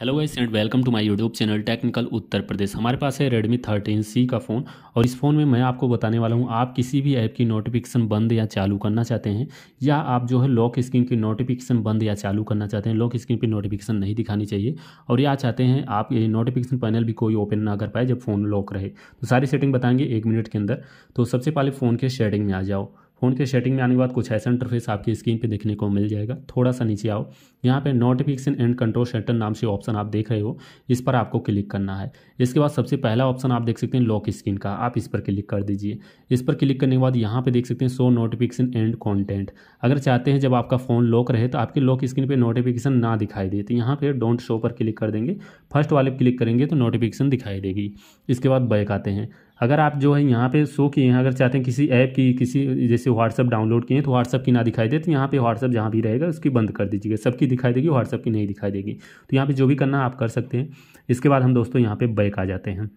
hello guys and welcome to my YouTube channel technical Uttar Pradesh हमारे पास है रेडमी थर्टीन सी का फ़ोन और इस फ़ोन में मैं आपको बताने वाला हूं आप किसी भी ऐप की नोटिफिकेशन बंद या चालू करना चाहते हैं या आप जो है लॉक स्क्रीन की नोटिफिकेशन बंद या चालू करना चाहते हैं लॉक स्क्रीन पर नोटिफिकेशन नहीं दिखानी चाहिए और या चाहते हैं आप ये नोटिफिकेशन पैनल भी कोई ओपन ना कर पाए जब फ़ोन लॉक रहे तो सारी सेटिंग बताएंगे एक मिनट के अंदर तो सबसे पहले फ़ोन के शेडिंग में आ जाओ फ़ोन के सेटिंग में आने के बाद कुछ ऐसा इंटरफेस आपकी स्क्रीन पे देखने को मिल जाएगा थोड़ा सा नीचे आओ यहाँ पे नोटिफिकेशन एंड कंट्रोल सेंटर नाम से ऑप्शन आप देख रहे हो इस पर आपको क्लिक करना है इसके बाद सबसे पहला ऑप्शन आप देख सकते हैं लॉक स्क्रीन का आप इस पर क्लिक कर दीजिए इस पर क्लिक करने के बाद यहाँ पर देख सकते हैं शो नोटिफिकेशन एंड कॉन्टेंट अगर चाहते हैं जब आपका फ़ोन लॉक रहे तो आपके लॉक स्क्रीन पर नोटिफिकेशन ना दिखाई दे तो यहाँ पर डोंट शो पर क्लिक कर देंगे फर्स्ट वाले क्लिक करेंगे तो नोटिफिकेशन दिखाई देगी इसके बाद बैक आते हैं अगर आप जो है यहाँ पे शो किए हैं अगर चाहते हैं किसी ऐप की किसी जैसे व्हाट्सअप डाउनलोड किए हैं तो व्हाट्सअप की ना दिखाई दे तो यहाँ पे व्हाट्सअप जहाँ भी रहेगा उसकी बंद कर दीजिएगा सबकी दिखाई देगी व्हाट्सअप की नहीं दिखाई देगी तो यहाँ पे जो भी करना आप कर सकते हैं इसके बाद हम दोस्तों यहाँ पे बैक आ जाते हैं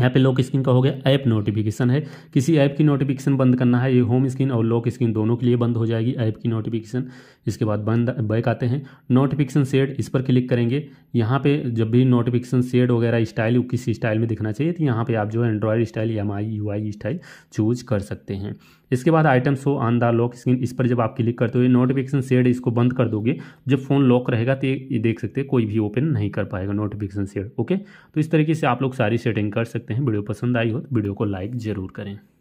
यहाँ पे लॉक स्क्रीन का हो गया ऐप नोटिफिकेशन है किसी ऐप की नोटिफिकेशन बंद करना है ये होम स्क्रीन और लॉक स्क्रीन दोनों के लिए बंद हो जाएगी ऐप की नोटिफिकेशन इसके बाद बंद बैक आते हैं नोटिफिकेशन सेड इस पर क्लिक करेंगे यहाँ पे जब भी नोटिफिकेशन सेड वगैरह स्टाइल किसी स्टाइल में दिखना चाहिए तो यहाँ पर आप जो है Android style M I style choose कर सकते हैं इसके बाद item show on the lock screen इस पर जब आप क्लिक करते हो नोटिफिकेशन सेड इसको बंद कर दोगे जब फ़ोन लॉक रहेगा तो ये देख सकते हैं कोई भी ओपन नहीं कर पाएगा नोटिफिकेशन सेड ओके तो इस तरीके से आप लोग सारी सेटिंग कर सकते हैं वीडियो पसंद आई हो तो वीडियो को लाइक ज़रूर करें